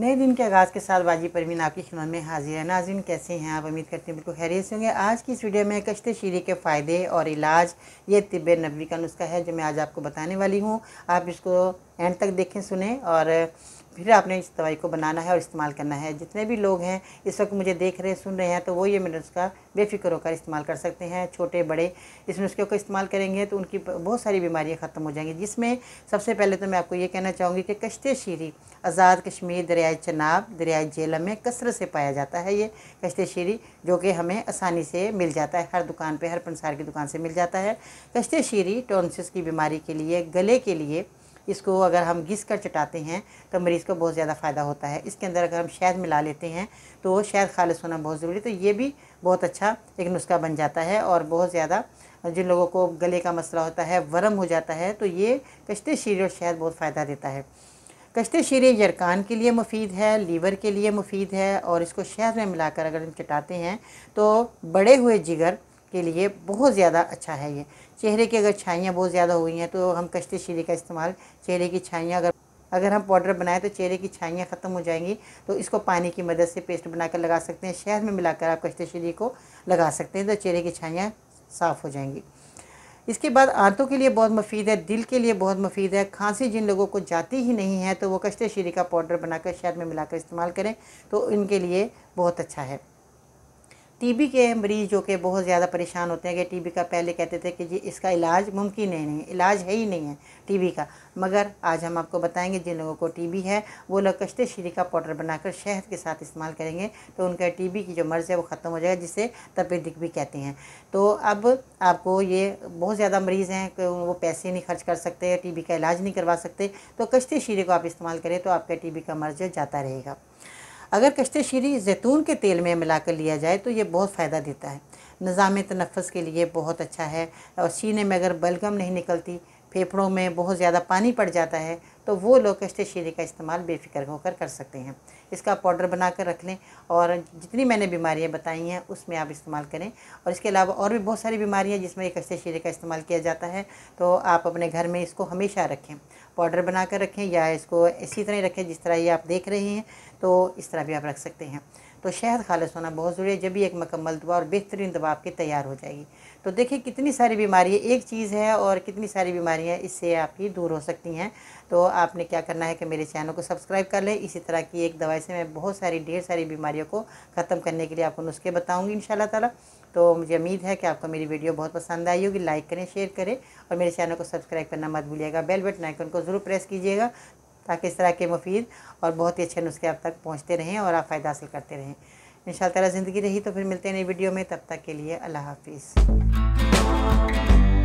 नए दिन के आगाज़ के साथ बाजी परवीन आपकी खिदमत में हाजिर है नाजिन कैसे हैं आप उम्मीद करते हैं बिल्कुल खैरियत से होंगे आज की इस वीडियो में कश्त शीरी के फ़ायदे और इलाज ये तिब नबी का नुस्खा है जो मैं आज आपको बताने वाली हूँ आप इसको एंड तक देखें सुने और फिर आपने इस दवाई को बनाना है और इस्तेमाल करना है जितने भी लोग हैं इस वक्त मुझे देख रहे हैं सुन रहे हैं तो वो ये मिनरल्स का बेफिक्र होकर इस्तेमाल कर सकते हैं छोटे बड़े इस नुस्खे को इस्तेमाल करेंगे तो उनकी बहुत सारी बीमारियाँ ख़त्म हो जाएंगी जिसमें सबसे पहले तो मैं आपको ये कहना चाहूँगी कि कश्त शीरी आज़ाद कश्मीर दरियाए चनाब दरियाए जेलम में कसरत से पाया जाता है ये कश्त शीरी जो कि हमें आसानी से मिल जाता है हर दुकान पर हर पंसार की दुकान से मिल जाता है कश्त शीरी टोनसिस की बीमारी के लिए गले के लिए इसको अगर हम घिस कर चटाते हैं तो मरीज़ को बहुत ज़्यादा फ़ायदा होता है इसके अंदर अगर हम शहद मिला लेते हैं तो शहद खालिश होना बहुत ज़रूरी तो ये भी बहुत अच्छा एक नुस्खा बन जाता है और बहुत ज़्यादा जिन लोगों को गले का मसला होता है वर्म हो जाता है तो ये कश्ते शीरे और शहद बहुत फ़ायदा देता है कश्ते शीरे यरकान के लिए मुफीद है लीवर के लिए मुफीद है और इसको शहद में मिलाकर अगर हम चटाते हैं तो बड़े हुए जिगर के लिए बहुत ज़्यादा अच्छा है ये चेहरे की अगर छाइयाँ बहुत ज़्यादा हो गई हैं तो हम कश्ती शीरे का इस्तेमाल चेहरे की छाइयाँ अगर अगर हम पाउडर बनाएं तो चेहरे की छाइयाँ ख़त्म हो जाएंगी तो इसको पानी की मदद से पेस्ट बनाकर लगा सकते हैं शहद में मिलाकर आप शीरे को लगा सकते हैं तो चेहरे की छाइयाँ साफ़ हो जाएंगी इसके बाद आंतों के लिए बहुत मुफीद है दिल के लिए बहुत मुफीद है खांसी जिन लोगों को जाती ही नहीं है तो वो शीरे का पाउडर बनाकर शहद में मिलाकर इस्तेमाल करें तो इनके लिए बहुत अच्छा है टीबी के मरीज़ जो कि बहुत ज़्यादा परेशान होते हैं कि टीबी का पहले कहते थे कि जी इसका इलाज मुमकिन है नहीं इलाज है ही नहीं है टीबी का मगर आज हम आपको बताएंगे जिन लोगों को टीबी है वो लोग कश्ते शीरी का पाउडर बनाकर शहद के साथ इस्तेमाल करेंगे तो उनका टीबी की जो मर्ज़ है वो ख़त्म हो जाएगा जिसे तपेदिक भी कहते हैं तो अब आपको ये बहुत ज़्यादा मरीज़ हैं कि वो पैसे नहीं खर्च कर सकते या टी का इलाज नहीं करवा सकते तो कश्ते शीरे को आप इस्तेमाल करें तो आपका टी का मर्ज जाता रहेगा अगर कश्त शीरी जैतून के तेल में मिलाकर लिया जाए तो ये बहुत फ़ायदा देता है निज़ाम तनफ़स के लिए बहुत अच्छा है और सीने में अगर बलगम नहीं निकलती फेफड़ों में बहुत ज़्यादा पानी पड़ जाता है तो वो लोग कश्त शीरे का इस्तेमाल बेफिक्र होकर कर सकते हैं इसका पाउडर बना कर रख लें और जितनी मैंने बीमारियाँ बताई हैं उसमें आप इस्तेमाल करें और इसके अलावा और भी बहुत सारी बीमारियाँ जिसमें कश्त शीरे का इस्तेमाल किया जाता है तो आप अपने घर में इसको हमेशा रखें पाउडर बना कर रखें या इसको इसी तरह रखें जिस तरह ये आप देख रहे हैं तो इस तरह भी आप रख सकते हैं तो शहद खालस होना बहुत ज़रूरी है जब भी एक मकम्मल दवा और बेहतरीन दवा आपकी तैयार हो जाएगी तो देखिए कितनी सारी बीमारियाँ एक चीज़ है और कितनी सारी बीमारियाँ इससे आपकी दूर हो सकती हैं तो आपने क्या करना है कि मेरे चैनल को सब्सक्राइब कर लें इसी तरह की एक दवाई से मैं बहुत सारी ढेर सारी बीमारियों को ख़त्म करने के लिए आपको नुस्खे बताऊँगी इन तला तो मुझे उम्मीद है कि आपको मेरी वीडियो बहुत पसंद आई होगी लाइक करें शेयर करें और मेरे चैनल को सब्सक्राइब करना मत भूलिएगा बेल बटन आइकन को ज़रूर प्रेस कीजिएगा ताकि इस तरह के मुफीद और बहुत ही अच्छे नुस्खे आप तक पहुँचते रहें और आप फ़ायदा हासिल करते रहें इन शाला ज़िंदगी रही तो फिर मिलते हैं नई वीडियो में तब तक के लिए अल्लाह हाफिज़